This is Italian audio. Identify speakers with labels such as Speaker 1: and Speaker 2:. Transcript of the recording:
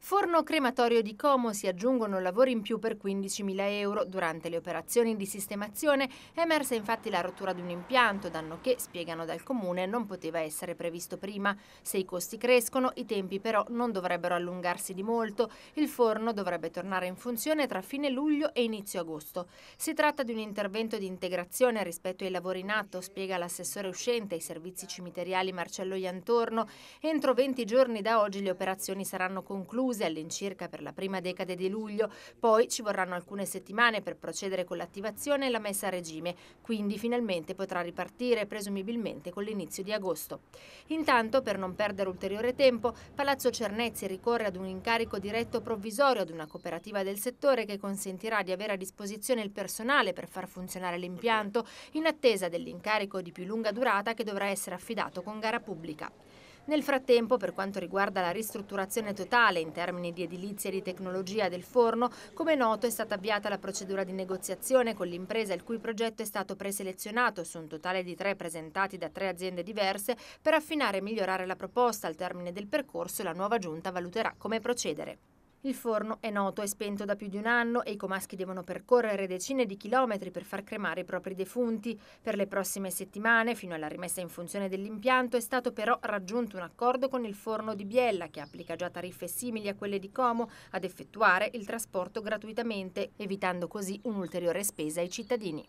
Speaker 1: Forno crematorio di Como si aggiungono lavori in più per 15.000 euro. Durante le operazioni di sistemazione è emersa infatti la rottura di un impianto, danno che, spiegano dal comune, non poteva essere previsto prima. Se i costi crescono, i tempi però non dovrebbero allungarsi di molto. Il forno dovrebbe tornare in funzione tra fine luglio e inizio agosto. Si tratta di un intervento di integrazione rispetto ai lavori in atto, spiega l'assessore uscente ai servizi cimiteriali Marcello Iantorno. Entro 20 giorni da oggi le operazioni saranno concluse concluse all'incirca per la prima decade di luglio, poi ci vorranno alcune settimane per procedere con l'attivazione e la messa a regime, quindi finalmente potrà ripartire presumibilmente con l'inizio di agosto. Intanto, per non perdere ulteriore tempo, Palazzo Cernezzi ricorre ad un incarico diretto provvisorio ad una cooperativa del settore che consentirà di avere a disposizione il personale per far funzionare l'impianto in attesa dell'incarico di più lunga durata che dovrà essere affidato con gara pubblica. Nel frattempo, per quanto riguarda la ristrutturazione totale in termini di edilizia e di tecnologia del forno, come noto è stata avviata la procedura di negoziazione con l'impresa il cui progetto è stato preselezionato su un totale di tre presentati da tre aziende diverse per affinare e migliorare la proposta. Al termine del percorso la nuova giunta valuterà come procedere. Il forno è noto, è spento da più di un anno e i comaschi devono percorrere decine di chilometri per far cremare i propri defunti. Per le prossime settimane, fino alla rimessa in funzione dell'impianto, è stato però raggiunto un accordo con il forno di Biella, che applica già tariffe simili a quelle di Como, ad effettuare il trasporto gratuitamente, evitando così un'ulteriore spesa ai cittadini.